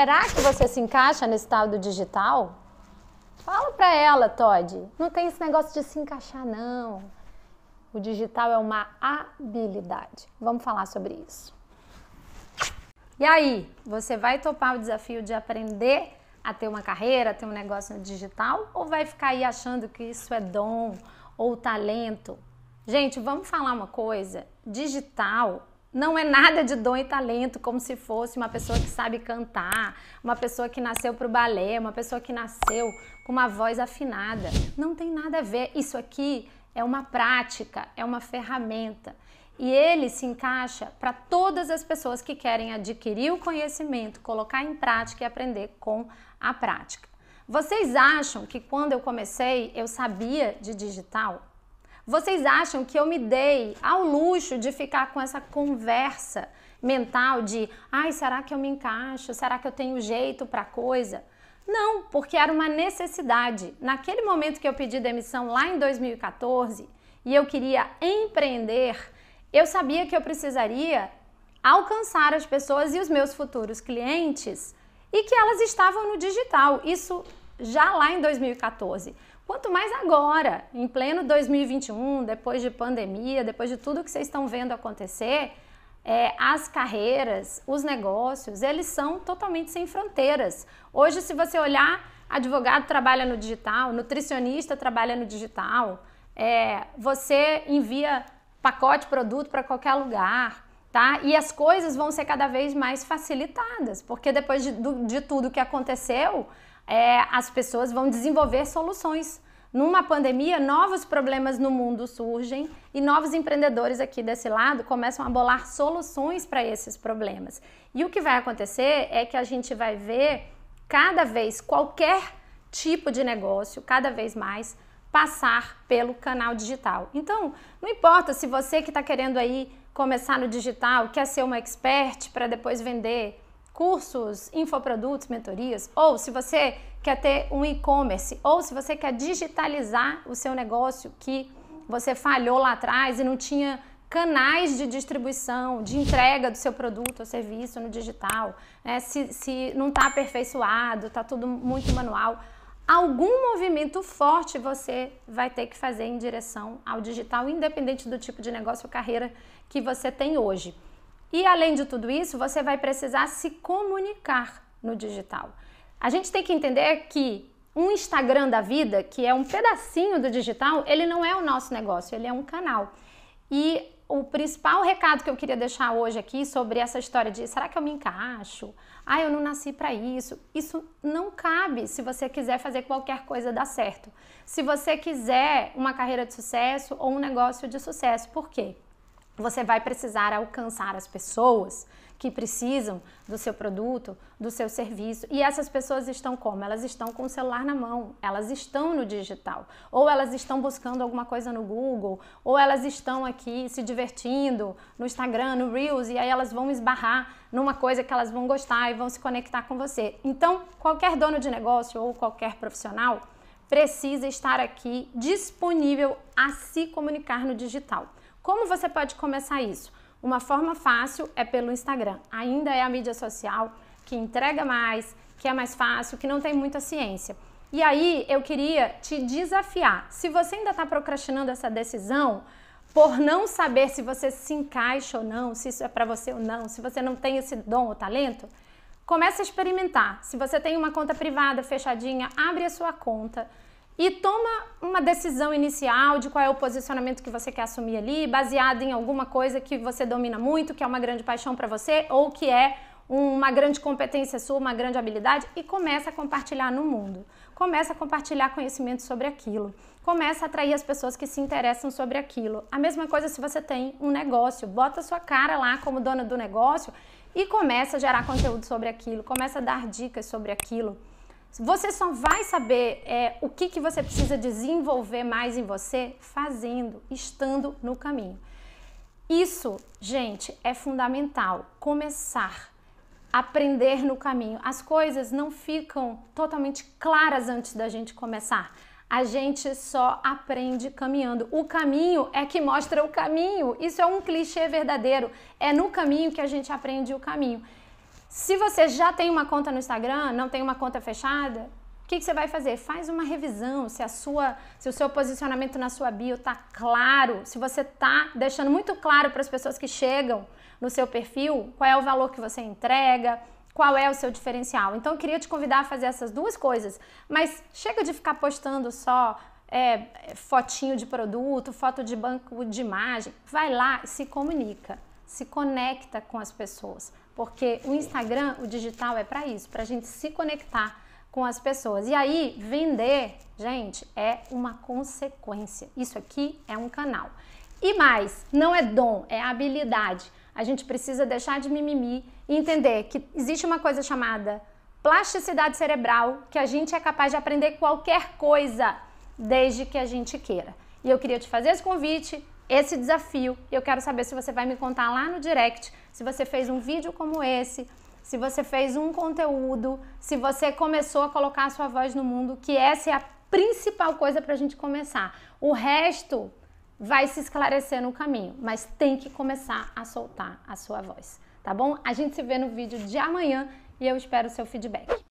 Será que você se encaixa nesse tal do digital? Fala para ela, Todd. Não tem esse negócio de se encaixar, não. O digital é uma habilidade. Vamos falar sobre isso. E aí, você vai topar o desafio de aprender a ter uma carreira, a ter um negócio no digital ou vai ficar aí achando que isso é dom ou talento? Gente, vamos falar uma coisa: digital não é nada de dom e talento, como se fosse uma pessoa que sabe cantar, uma pessoa que nasceu para o balé, uma pessoa que nasceu com uma voz afinada. Não tem nada a ver. Isso aqui é uma prática, é uma ferramenta. E ele se encaixa para todas as pessoas que querem adquirir o conhecimento, colocar em prática e aprender com a prática. Vocês acham que quando eu comecei eu sabia de digital? Vocês acham que eu me dei ao luxo de ficar com essa conversa mental de, ai, será que eu me encaixo? Será que eu tenho jeito para coisa? Não, porque era uma necessidade. Naquele momento que eu pedi demissão lá em 2014 e eu queria empreender, eu sabia que eu precisaria alcançar as pessoas e os meus futuros clientes e que elas estavam no digital. Isso já lá em 2014. Quanto mais agora, em pleno 2021, depois de pandemia, depois de tudo que vocês estão vendo acontecer, é, as carreiras, os negócios, eles são totalmente sem fronteiras. Hoje, se você olhar, advogado trabalha no digital, nutricionista trabalha no digital, é, você envia pacote, produto para qualquer lugar, tá? E as coisas vão ser cada vez mais facilitadas, porque depois de, de tudo que aconteceu, é, as pessoas vão desenvolver soluções. Numa pandemia, novos problemas no mundo surgem e novos empreendedores aqui desse lado começam a bolar soluções para esses problemas. E o que vai acontecer é que a gente vai ver cada vez qualquer tipo de negócio, cada vez mais passar pelo canal digital. Então, não importa se você que está querendo aí começar no digital quer ser uma expert para depois vender cursos, infoprodutos, mentorias, ou se você quer ter um e-commerce ou se você quer digitalizar o seu negócio que você falhou lá atrás e não tinha canais de distribuição, de entrega do seu produto ou serviço no digital, né? se, se não está aperfeiçoado, está tudo muito manual, algum movimento forte você vai ter que fazer em direção ao digital, independente do tipo de negócio ou carreira que você tem hoje. E além de tudo isso, você vai precisar se comunicar no digital. A gente tem que entender que um Instagram da vida, que é um pedacinho do digital, ele não é o nosso negócio, ele é um canal. E o principal recado que eu queria deixar hoje aqui sobre essa história de será que eu me encaixo? Ah, eu não nasci para isso. Isso não cabe se você quiser fazer qualquer coisa dar certo. Se você quiser uma carreira de sucesso ou um negócio de sucesso, por quê? você vai precisar alcançar as pessoas que precisam do seu produto, do seu serviço. E essas pessoas estão como? Elas estão com o celular na mão, elas estão no digital, ou elas estão buscando alguma coisa no Google, ou elas estão aqui se divertindo no Instagram, no Reels, e aí elas vão esbarrar numa coisa que elas vão gostar e vão se conectar com você. Então, qualquer dono de negócio ou qualquer profissional precisa estar aqui disponível a se comunicar no digital. Como você pode começar isso? Uma forma fácil é pelo Instagram. Ainda é a mídia social que entrega mais, que é mais fácil, que não tem muita ciência. E aí eu queria te desafiar. Se você ainda está procrastinando essa decisão, por não saber se você se encaixa ou não, se isso é para você ou não, se você não tem esse dom ou talento, comece a experimentar. Se você tem uma conta privada fechadinha, abre a sua conta e toma uma decisão inicial de qual é o posicionamento que você quer assumir ali, baseado em alguma coisa que você domina muito, que é uma grande paixão para você ou que é uma grande competência sua, uma grande habilidade e começa a compartilhar no mundo. Começa a compartilhar conhecimento sobre aquilo. Começa a atrair as pessoas que se interessam sobre aquilo. A mesma coisa se você tem um negócio, bota sua cara lá como dona do negócio e começa a gerar conteúdo sobre aquilo, começa a dar dicas sobre aquilo. Você só vai saber é, o que, que você precisa desenvolver mais em você fazendo, estando no caminho. Isso, gente, é fundamental. Começar, aprender no caminho. As coisas não ficam totalmente claras antes da gente começar. A gente só aprende caminhando. O caminho é que mostra o caminho. Isso é um clichê verdadeiro. É no caminho que a gente aprende o caminho. Se você já tem uma conta no Instagram, não tem uma conta fechada, o que, que você vai fazer? Faz uma revisão se a sua, se o seu posicionamento na sua bio está claro, se você está deixando muito claro para as pessoas que chegam no seu perfil qual é o valor que você entrega, qual é o seu diferencial. Então eu queria te convidar a fazer essas duas coisas, mas chega de ficar postando só é, fotinho de produto, foto de banco de imagem. Vai lá e se comunica se conecta com as pessoas, porque o Instagram, o digital é para isso, para a gente se conectar com as pessoas. E aí, vender, gente, é uma consequência. Isso aqui é um canal. E mais, não é dom, é habilidade. A gente precisa deixar de mimimi e entender que existe uma coisa chamada plasticidade cerebral, que a gente é capaz de aprender qualquer coisa desde que a gente queira. E eu queria te fazer esse convite esse desafio. Eu quero saber se você vai me contar lá no direct se você fez um vídeo como esse, se você fez um conteúdo, se você começou a colocar a sua voz no mundo, que essa é a principal coisa para a gente começar. O resto vai se esclarecer no caminho, mas tem que começar a soltar a sua voz, tá bom? A gente se vê no vídeo de amanhã e eu espero o seu feedback.